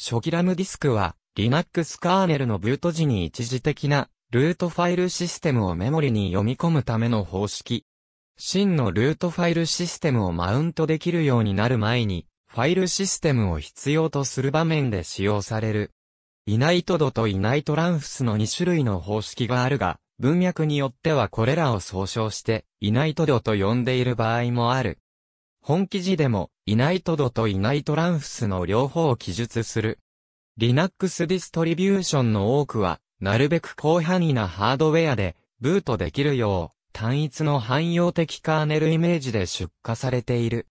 初期ラムディスクは、Linux カーネルのブート時に一時的なルートファイルシステムをメモリに読み込むための方式。真のルートファイルシステムをマウントできるようになる前に、ファイルシステムを必要とする場面で使用される。イナイトドとイナイトランフスの2種類の方式があるが、文脈によってはこれらを総称して、イナイトドと呼んでいる場合もある。本記事でも、イナイトドとイナイトランフスの両方を記述する。Linux ディストリビューションの多くは、なるべく広範囲なハードウェアで、ブートできるよう、単一の汎用的カーネルイメージで出荷されている。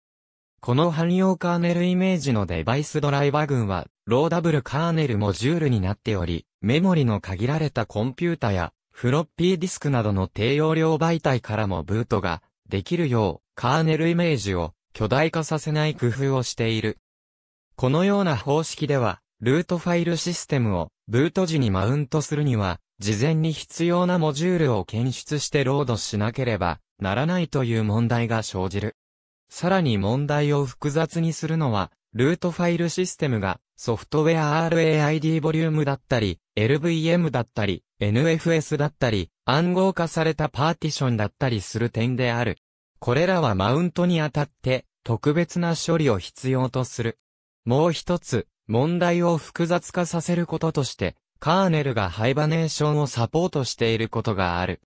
この汎用カーネルイメージのデバイスドライバー群は、ローダブルカーネルモジュールになっており、メモリの限られたコンピュータや、フロッピーディスクなどの低容量媒体からもブートができるよう、カーネルイメージを巨大化させない工夫をしている。このような方式では、ルートファイルシステムをブート時にマウントするには、事前に必要なモジュールを検出してロードしなければならないという問題が生じる。さらに問題を複雑にするのは、ルートファイルシステムがソフトウェア RAID ボリュームだったり、LVM だったり、NFS だったり、暗号化されたパーティションだったりする点である。これらはマウントにあたって、特別な処理を必要とする。もう一つ、問題を複雑化させることとして、カーネルがハイバネーションをサポートしていることがある。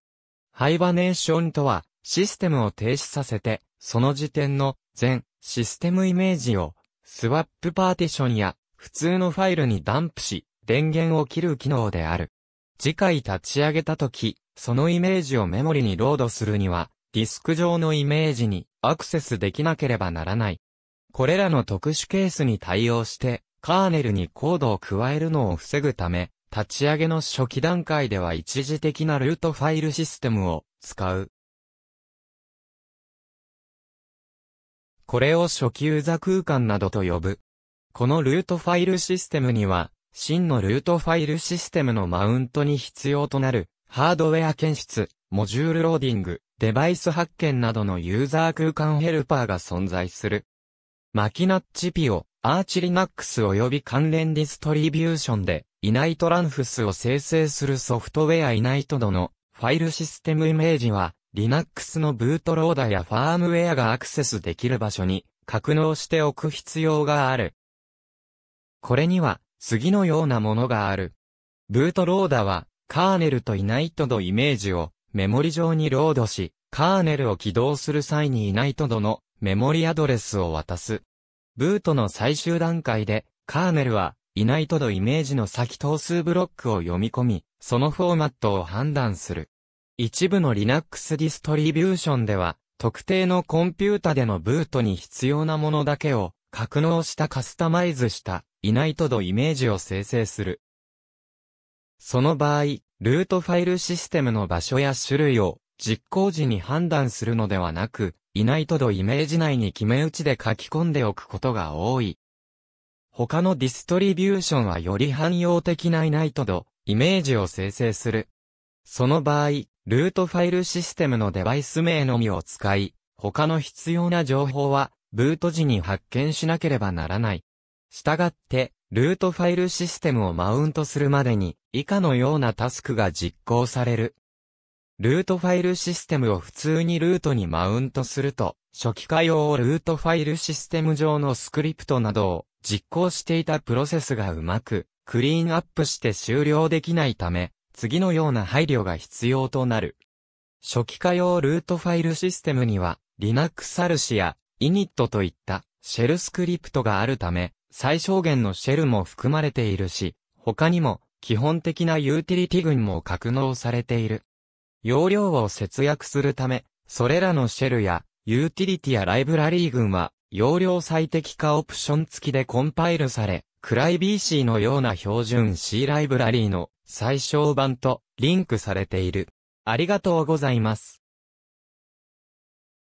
ハイバネーションとは、システムを停止させて、その時点の全システムイメージを、スワップパーティションや普通のファイルにダンプし、電源を切る機能である。次回立ち上げたとき、そのイメージをメモリにロードするには、ディスク上のイメージにアクセスできなければならない。これらの特殊ケースに対応して、カーネルにコードを加えるのを防ぐため、立ち上げの初期段階では一時的なルートファイルシステムを使う。これを初期ユーザ空間などと呼ぶ。このルートファイルシステムには、真のルートファイルシステムのマウントに必要となる、ハードウェア検出、モジュールローディング、デバイス発見などのユーザー空間ヘルパーが存在する。マキナッチピオ、アーチリナックス及び関連ディストリビューションで、イナイトランフスを生成するソフトウェアイナイトドのファイルシステムイメージは、Linux のブートローダやファームウェアがアクセスできる場所に格納しておく必要がある。これには、次のようなものがある。ブートローダは、カーネルとイナイトドイメージをメモリ上にロードし、カーネルを起動する際にいないとどのメモリアドレスを渡す。ブートの最終段階で、カーネルは、いないとどイメージの先等数ブロックを読み込み、そのフォーマットを判断する。一部の Linux ディストリビューションでは、特定のコンピュータでのブートに必要なものだけを、格納したカスタマイズした、いないとどイメージを生成する。その場合、ルートファイルシステムの場所や種類を実行時に判断するのではなく、いないとどイメージ内に決め打ちで書き込んでおくことが多い。他のディストリビューションはより汎用的ないないとど、イメージを生成する。その場合、ルートファイルシステムのデバイス名のみを使い、他の必要な情報は、ブート時に発見しなければならない。したがって、ルートファイルシステムをマウントするまでに以下のようなタスクが実行される。ルートファイルシステムを普通にルートにマウントすると、初期化用ルートファイルシステム上のスクリプトなどを実行していたプロセスがうまくクリーンアップして終了できないため、次のような配慮が必要となる。初期化用ルートファイルシステムには、Linux サルシや Init といったシェルスクリプトがあるため、最小限のシェルも含まれているし、他にも基本的なユーティリティ群も格納されている。容量を節約するため、それらのシェルやユーティリティやライブラリー群は容量最適化オプション付きでコンパイルされ、クライ BC のような標準 C ライブラリーの最小版とリンクされている。ありがとうございます。